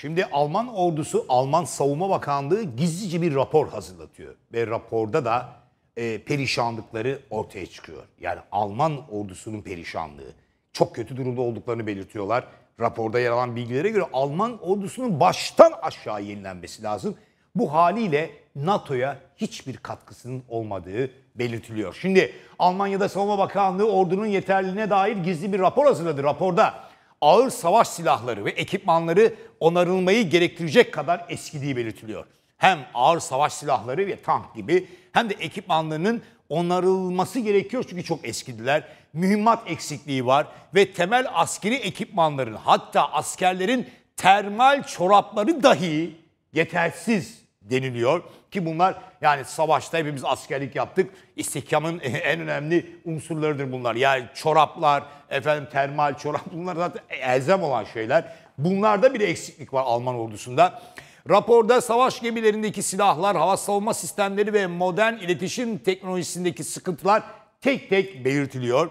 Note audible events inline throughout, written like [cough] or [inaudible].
Şimdi Alman ordusu, Alman Savunma Bakanlığı gizlice bir rapor hazırlatıyor. Ve raporda da e, perişanlıkları ortaya çıkıyor. Yani Alman ordusunun perişanlığı. Çok kötü durumda olduklarını belirtiyorlar. Raporda yer alan bilgilere göre Alman ordusunun baştan aşağı yenilenmesi lazım. Bu haliyle NATO'ya hiçbir katkısının olmadığı belirtiliyor. Şimdi Almanya'da Savunma Bakanlığı ordunun yeterliliğine dair gizli bir rapor hazırladı. Raporda ağır savaş silahları ve ekipmanları onarılmayı gerektirecek kadar eskidiği belirtiliyor. Hem ağır savaş silahları ve tank gibi hem de ekipmanlarının onarılması gerekiyor çünkü çok eskidiler. Mühimmat eksikliği var ve temel askeri ekipmanların hatta askerlerin termal çorapları dahi yetersiz deniliyor. Ki bunlar yani savaşta hepimiz askerlik yaptık. İstihkamın [laughs] en önemli unsurlarıdır bunlar. Yani çoraplar, efendim termal çorap [laughs] bunlar zaten elzem olan şeyler. Bunlarda bile eksiklik var Alman ordusunda. Raporda savaş gemilerindeki silahlar, hava savunma sistemleri ve modern iletişim teknolojisindeki sıkıntılar tek tek belirtiliyor.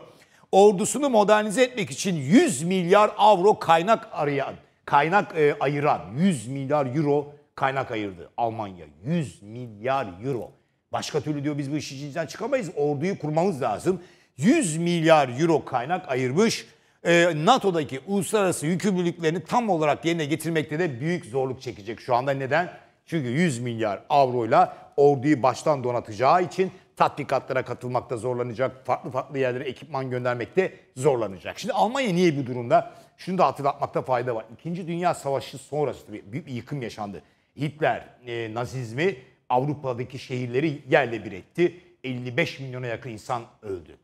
Ordusunu modernize etmek için 100 milyar avro kaynak arayan, kaynak e, ayıran 100 milyar euro kaynak ayırdı Almanya. 100 milyar euro. Başka türlü diyor biz bu işin içinden çıkamayız. Orduyu kurmamız lazım. 100 milyar euro kaynak ayırmış. E, NATO'daki uluslararası yükümlülüklerini tam olarak yerine getirmekte de büyük zorluk çekecek şu anda. Neden? Çünkü 100 milyar avroyla orduyu baştan donatacağı için tatbikatlara katılmakta zorlanacak. Farklı farklı yerlere ekipman göndermekte zorlanacak. Şimdi Almanya niye bu durumda? Şunu da hatırlatmakta fayda var. İkinci Dünya Savaşı sonrası büyük bir yıkım yaşandı. Hitler e, Nazizmi Avrupa'daki şehirleri yerle bir etti. 55 milyona yakın insan öldü.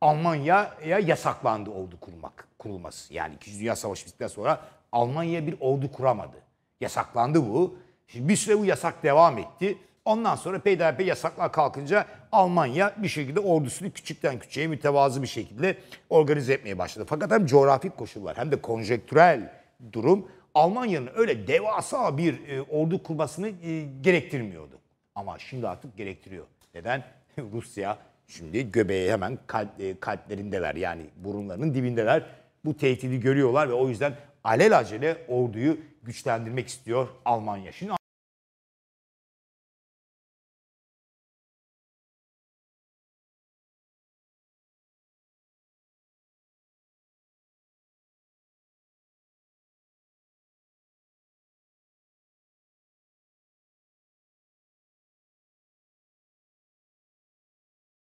Almanya'ya yasaklandı ordu kurmak, kurulması. Yani 2. Dünya Savaşı bittikten sonra Almanya bir ordu kuramadı. Yasaklandı bu. Şimdi bir süre bu yasak devam etti. Ondan sonra peyderpey yasaklar kalkınca Almanya bir şekilde ordusunu küçükten küçüğe mütevazı bir şekilde organize etmeye başladı. Fakat hem coğrafik koşullar hem de konjektürel durum Almanya'nın öyle devasa bir e, ordu kurmasını e, gerektirmiyordu. Ama şimdi artık gerektiriyor. Neden? [laughs] Rusya şimdi göbeği hemen kalp, e, kalplerindeler yani burunlarının dibindeler. Bu tehdidi görüyorlar ve o yüzden alelacele orduyu güçlendirmek istiyor Almanya. Şimdi